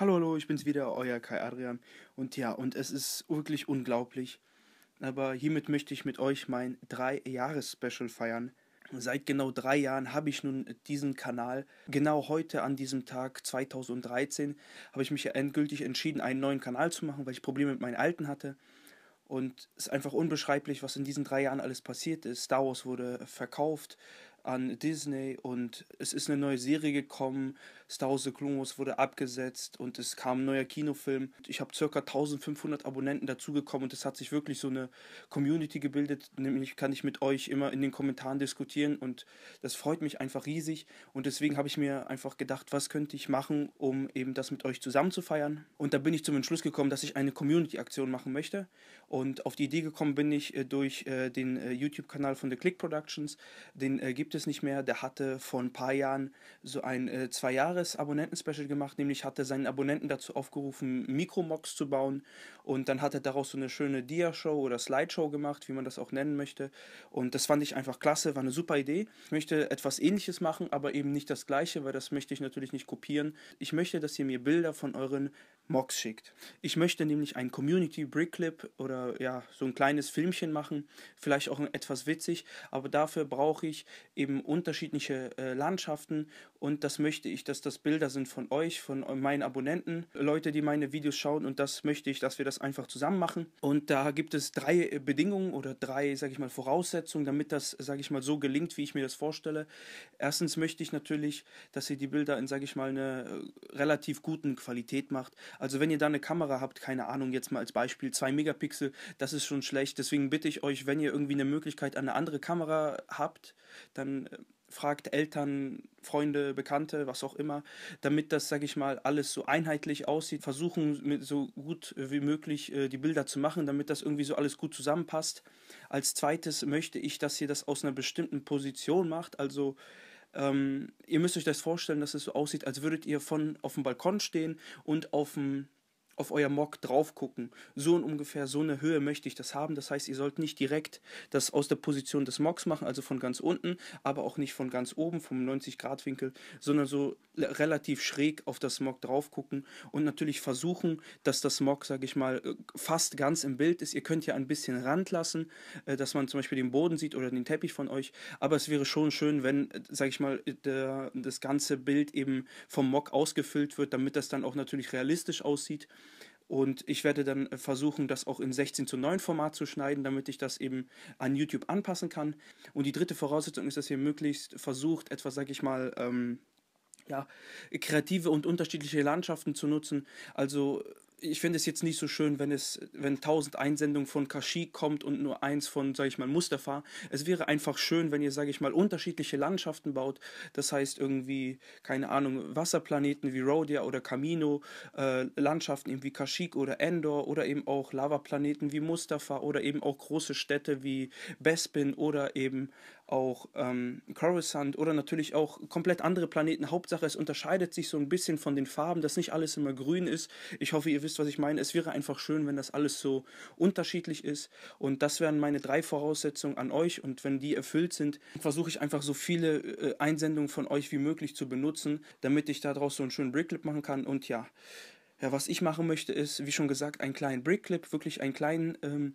Hallo, hallo, ich bin's wieder, euer Kai Adrian. Und ja, und es ist wirklich unglaublich. Aber hiermit möchte ich mit euch mein 3-Jahres-Special feiern. Seit genau drei Jahren habe ich nun diesen Kanal. Genau heute an diesem Tag 2013 habe ich mich endgültig entschieden, einen neuen Kanal zu machen, weil ich Probleme mit meinen alten hatte. Und es ist einfach unbeschreiblich, was in diesen drei Jahren alles passiert ist. Star Wars wurde verkauft, an Disney und es ist eine neue Serie gekommen. Star Wars The Clone Wars wurde abgesetzt und es kam ein neuer Kinofilm. Ich habe ca. 1500 Abonnenten dazugekommen und es hat sich wirklich so eine Community gebildet. Nämlich kann ich mit euch immer in den Kommentaren diskutieren und das freut mich einfach riesig. Und deswegen habe ich mir einfach gedacht, was könnte ich machen, um eben das mit euch zusammen zu feiern. Und da bin ich zum Entschluss gekommen, dass ich eine Community-Aktion machen möchte. Und auf die Idee gekommen bin ich äh, durch äh, den äh, YouTube-Kanal von The Click Productions. Den gibt gibt es nicht mehr. Der hatte vor ein paar Jahren so ein äh, Zwei-Jahres-Abonnenten-Special gemacht, nämlich hatte seinen Abonnenten dazu aufgerufen, Mikromox zu bauen. Und dann hat er daraus so eine schöne Dia-Show oder Slideshow gemacht, wie man das auch nennen möchte. Und das fand ich einfach klasse, war eine super Idee. Ich möchte etwas ähnliches machen, aber eben nicht das gleiche, weil das möchte ich natürlich nicht kopieren. Ich möchte, dass ihr mir Bilder von euren Mocks schickt. Ich möchte nämlich ein Community Brick Clip oder ja, so ein kleines Filmchen machen, vielleicht auch etwas witzig, aber dafür brauche ich eben unterschiedliche äh, Landschaften und das möchte ich, dass das Bilder sind von euch, von meinen Abonnenten, Leute, die meine Videos schauen und das möchte ich, dass wir das einfach zusammen machen. Und da gibt es drei äh, Bedingungen oder drei, sage ich mal, Voraussetzungen, damit das, sage ich mal, so gelingt, wie ich mir das vorstelle. Erstens möchte ich natürlich, dass ihr die Bilder in, sage ich mal, eine äh, relativ guten Qualität macht. Also wenn ihr da eine Kamera habt, keine Ahnung, jetzt mal als Beispiel 2 Megapixel, das ist schon schlecht. Deswegen bitte ich euch, wenn ihr irgendwie eine Möglichkeit an eine andere Kamera habt, dann dann äh, fragt Eltern, Freunde, Bekannte, was auch immer, damit das, sage ich mal, alles so einheitlich aussieht, versuchen so gut äh, wie möglich äh, die Bilder zu machen, damit das irgendwie so alles gut zusammenpasst. Als zweites möchte ich, dass ihr das aus einer bestimmten Position macht, also ähm, ihr müsst euch das vorstellen, dass es so aussieht, als würdet ihr von auf dem Balkon stehen und auf dem auf euer Mock drauf gucken. So und ungefähr so eine Höhe möchte ich das haben. Das heißt, ihr sollt nicht direkt das aus der Position des Mocks machen, also von ganz unten, aber auch nicht von ganz oben, vom 90-Grad-Winkel, sondern so relativ schräg auf das Mock drauf gucken und natürlich versuchen, dass das Mock, sage ich mal, äh, fast ganz im Bild ist. Ihr könnt ja ein bisschen Rand lassen, äh, dass man zum Beispiel den Boden sieht oder den Teppich von euch, aber es wäre schon schön, wenn, äh, sage ich mal, der, das ganze Bild eben vom Mock ausgefüllt wird, damit das dann auch natürlich realistisch aussieht. Und ich werde dann äh, versuchen, das auch in 16 zu 9 Format zu schneiden, damit ich das eben an YouTube anpassen kann. Und die dritte Voraussetzung ist, dass ihr möglichst versucht, etwas, sag ich mal, ähm, ja, kreative und unterschiedliche Landschaften zu nutzen. Also ich finde es jetzt nicht so schön, wenn es, wenn tausend Einsendungen von Kashi kommt und nur eins von, sage ich mal, Mustafa. Es wäre einfach schön, wenn ihr, sage ich mal, unterschiedliche Landschaften baut. Das heißt irgendwie, keine Ahnung, Wasserplaneten wie Rhodia oder Camino, äh, Landschaften eben wie Kashyyyk oder Endor oder eben auch Lavaplaneten wie Mustafa oder eben auch große Städte wie Bespin oder eben auch ähm, Coruscant oder natürlich auch komplett andere Planeten. Hauptsache, es unterscheidet sich so ein bisschen von den Farben, dass nicht alles immer grün ist. Ich hoffe, ihr wisst, was ich meine. Es wäre einfach schön, wenn das alles so unterschiedlich ist. Und das wären meine drei Voraussetzungen an euch. Und wenn die erfüllt sind, versuche ich einfach so viele äh, Einsendungen von euch wie möglich zu benutzen, damit ich daraus so einen schönen Brickclip machen kann. Und ja, ja, was ich machen möchte, ist, wie schon gesagt, einen kleinen Brickclip, wirklich einen kleinen ähm,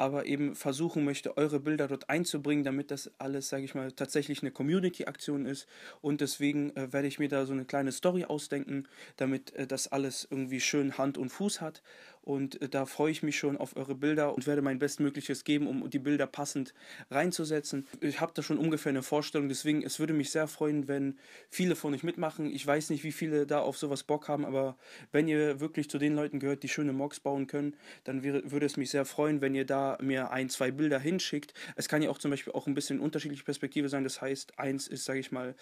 aber eben versuchen möchte, eure Bilder dort einzubringen, damit das alles, sage ich mal, tatsächlich eine Community-Aktion ist. Und deswegen äh, werde ich mir da so eine kleine Story ausdenken, damit äh, das alles irgendwie schön Hand und Fuß hat. Und äh, da freue ich mich schon auf eure Bilder und werde mein Bestmögliches geben, um die Bilder passend reinzusetzen. Ich habe da schon ungefähr eine Vorstellung, deswegen es würde mich sehr freuen, wenn viele von euch mitmachen. Ich weiß nicht, wie viele da auf sowas Bock haben, aber wenn ihr wirklich zu den Leuten gehört, die schöne Mocks bauen können, dann wäre, würde es mich sehr freuen, wenn ihr da mir ein, zwei Bilder hinschickt. Es kann ja auch zum Beispiel auch ein bisschen unterschiedliche Perspektive sein. Das heißt, eins ist, sage ich mal,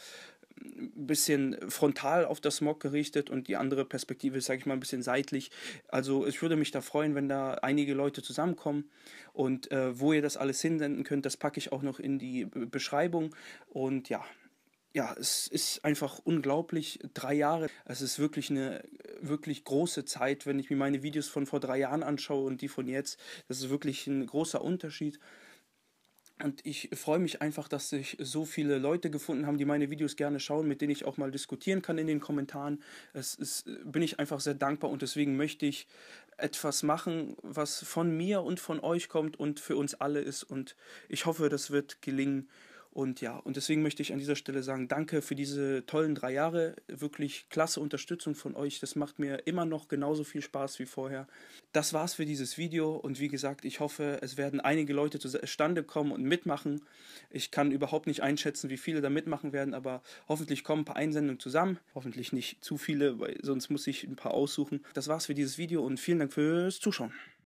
ein bisschen frontal auf das Smog gerichtet und die andere Perspektive ist, sage ich mal, ein bisschen seitlich. Also ich würde mich da freuen, wenn da einige Leute zusammenkommen und äh, wo ihr das alles hinsenden könnt, das packe ich auch noch in die Beschreibung und ja. Ja, es ist einfach unglaublich. Drei Jahre. Es ist wirklich eine wirklich große Zeit, wenn ich mir meine Videos von vor drei Jahren anschaue und die von jetzt. Das ist wirklich ein großer Unterschied. Und ich freue mich einfach, dass sich so viele Leute gefunden haben, die meine Videos gerne schauen, mit denen ich auch mal diskutieren kann in den Kommentaren. Es ist, bin ich einfach sehr dankbar und deswegen möchte ich etwas machen, was von mir und von euch kommt und für uns alle ist. Und ich hoffe, das wird gelingen. Und ja, und deswegen möchte ich an dieser Stelle sagen, danke für diese tollen drei Jahre. Wirklich klasse Unterstützung von euch. Das macht mir immer noch genauso viel Spaß wie vorher. Das war's für dieses Video. Und wie gesagt, ich hoffe, es werden einige Leute zustande kommen und mitmachen. Ich kann überhaupt nicht einschätzen, wie viele da mitmachen werden, aber hoffentlich kommen ein paar Einsendungen zusammen. Hoffentlich nicht zu viele, weil sonst muss ich ein paar aussuchen. Das war's für dieses Video und vielen Dank fürs Zuschauen.